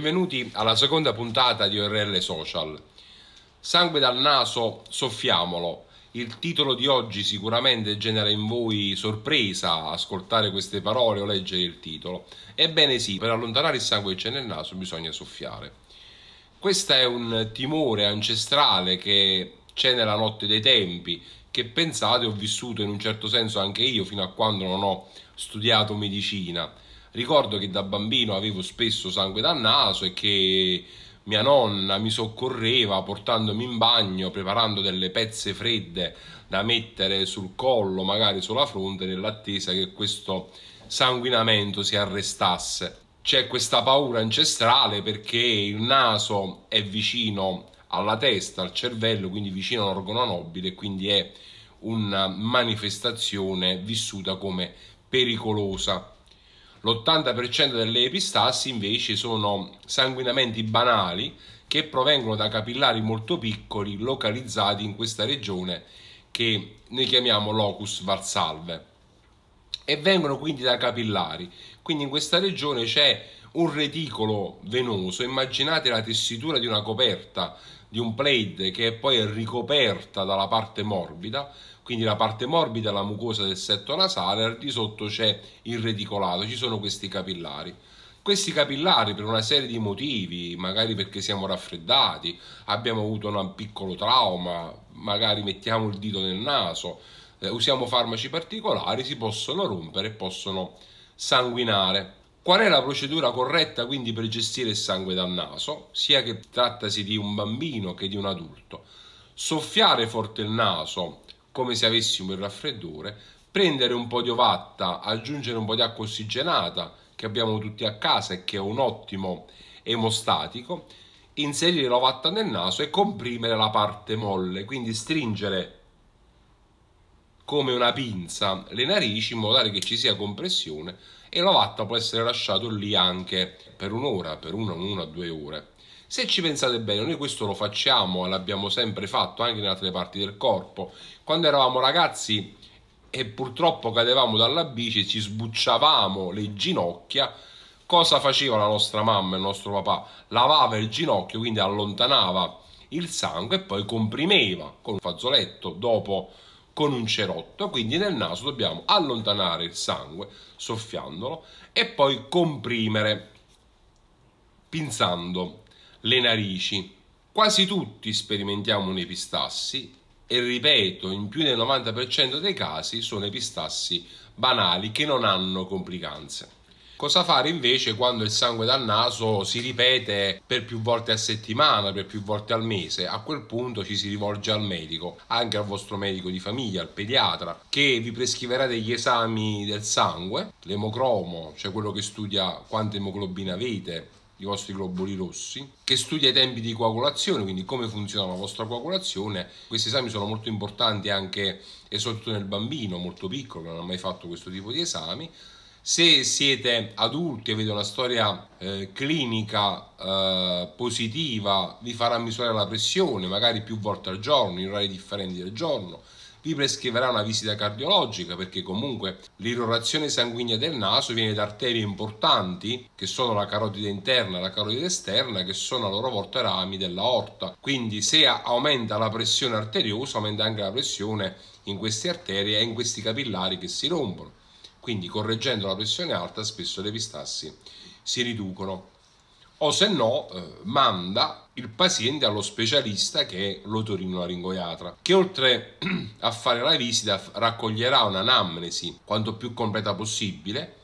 benvenuti alla seconda puntata di ORL Social. Sangue dal naso, soffiamolo. Il titolo di oggi sicuramente genera in voi sorpresa ascoltare queste parole o leggere il titolo. Ebbene sì, per allontanare il sangue che c'è nel naso bisogna soffiare. Questo è un timore ancestrale che c'è nella notte dei tempi, che pensate ho vissuto in un certo senso anche io fino a quando non ho studiato medicina Ricordo che da bambino avevo spesso sangue dal naso e che mia nonna mi soccorreva portandomi in bagno, preparando delle pezze fredde da mettere sul collo, magari sulla fronte, nell'attesa che questo sanguinamento si arrestasse. C'è questa paura ancestrale perché il naso è vicino alla testa, al cervello, quindi vicino all'organo nobile, quindi è una manifestazione vissuta come pericolosa. L'80% delle epistassi invece sono sanguinamenti banali che provengono da capillari molto piccoli localizzati in questa regione che noi chiamiamo locus valsalve e vengono quindi da capillari. Quindi in questa regione c'è un reticolo venoso, immaginate la tessitura di una coperta di un plaid che poi è ricoperta dalla parte morbida, quindi la parte morbida è la mucosa del setto nasale, al di sotto c'è il reticolato, ci sono questi capillari. Questi capillari per una serie di motivi, magari perché siamo raffreddati, abbiamo avuto un piccolo trauma, magari mettiamo il dito nel naso, eh, usiamo farmaci particolari, si possono rompere e possono sanguinare. Qual è la procedura corretta quindi per gestire il sangue dal naso, sia che trattasi di un bambino che di un adulto? Soffiare forte il naso come se avessimo il raffreddore, prendere un po' di ovatta, aggiungere un po' di acqua ossigenata che abbiamo tutti a casa e che è un ottimo emostatico, inserire l'ovatta nel naso e comprimere la parte molle, quindi stringere come una pinza le narici in modo tale che ci sia compressione e la vatta può essere lasciato lì anche per un'ora, per una, una, due ore. Se ci pensate bene, noi questo lo facciamo, e l'abbiamo sempre fatto anche in altre parti del corpo. Quando eravamo ragazzi e purtroppo cadevamo dalla bici e ci sbucciavamo le ginocchia, cosa faceva la nostra mamma e il nostro papà? Lavava il ginocchio, quindi allontanava il sangue e poi comprimeva con un fazzoletto dopo con un cerotto, quindi nel naso dobbiamo allontanare il sangue soffiandolo e poi comprimere pinzando le narici. Quasi tutti sperimentiamo nei pistassi e ripeto, in più del 90% dei casi sono epistassi banali che non hanno complicanze. Cosa fare invece quando il sangue dal naso si ripete per più volte a settimana, per più volte al mese? A quel punto ci si rivolge al medico, anche al vostro medico di famiglia, al pediatra, che vi prescriverà degli esami del sangue, l'emocromo, cioè quello che studia quanta emoglobina avete, i vostri globuli rossi, che studia i tempi di coagulazione, quindi come funziona la vostra coagulazione. Questi esami sono molto importanti anche e soprattutto nel bambino molto piccolo che non ha mai fatto questo tipo di esami. Se siete adulti e avete una storia eh, clinica eh, positiva, vi farà misurare la pressione, magari più volte al giorno, in orari differenti del giorno, vi prescriverà una visita cardiologica perché comunque l'irrorazione sanguigna del naso viene da arterie importanti che sono la carotide interna e la carotide esterna che sono a loro volta rami dell'aorta. Quindi se aumenta la pressione arteriosa aumenta anche la pressione in queste arterie e in questi capillari che si rompono. Quindi correggendo la pressione alta spesso le epistassi si riducono. O se no, eh, manda il paziente allo specialista che è l'otorinolaringoiatra, che oltre a fare la visita raccoglierà un'anamnesi quanto più completa possibile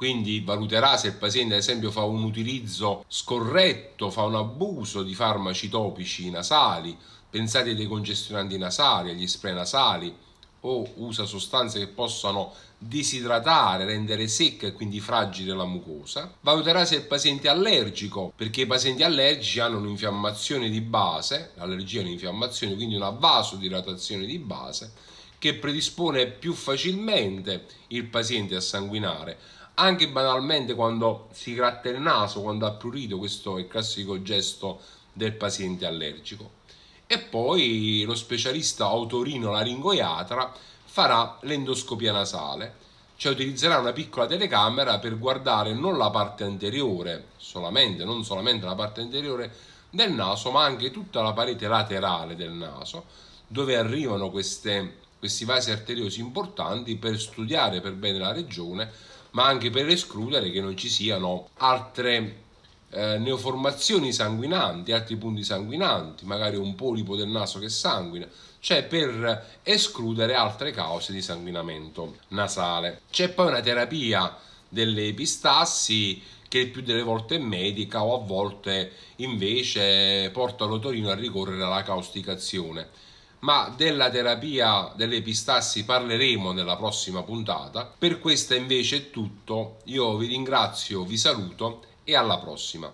quindi valuterà se il paziente ad esempio fa un utilizzo scorretto, fa un abuso di farmaci topici nasali, pensate ai decongestionanti nasali, agli spray nasali, o usa sostanze che possano disidratare, rendere secca e quindi fragile la mucosa. Valuterà se il paziente è allergico, perché i pazienti allergici hanno un'infiammazione di base, l'allergia è un'infiammazione, quindi una vasodilatazione di base, che predispone più facilmente il paziente a sanguinare. Anche banalmente quando si gratta il naso, quando ha prurito, questo è il classico gesto del paziente allergico e poi lo specialista autorino laringoiatra farà l'endoscopia nasale, cioè utilizzerà una piccola telecamera per guardare non la parte anteriore, solamente, non solamente la parte anteriore del naso, ma anche tutta la parete laterale del naso, dove arrivano queste, questi vasi arteriosi importanti per studiare per bene la regione, ma anche per escludere che non ci siano altre eh, neoformazioni sanguinanti, altri punti sanguinanti, magari un polipo del naso che sanguina, cioè per escludere altre cause di sanguinamento nasale. C'è poi una terapia delle epistassi che più delle volte è medica o a volte invece porta l'otorino a ricorrere alla causticazione. Ma della terapia delle epistassi parleremo nella prossima puntata. Per questa invece è tutto. Io vi ringrazio, vi saluto e alla prossima.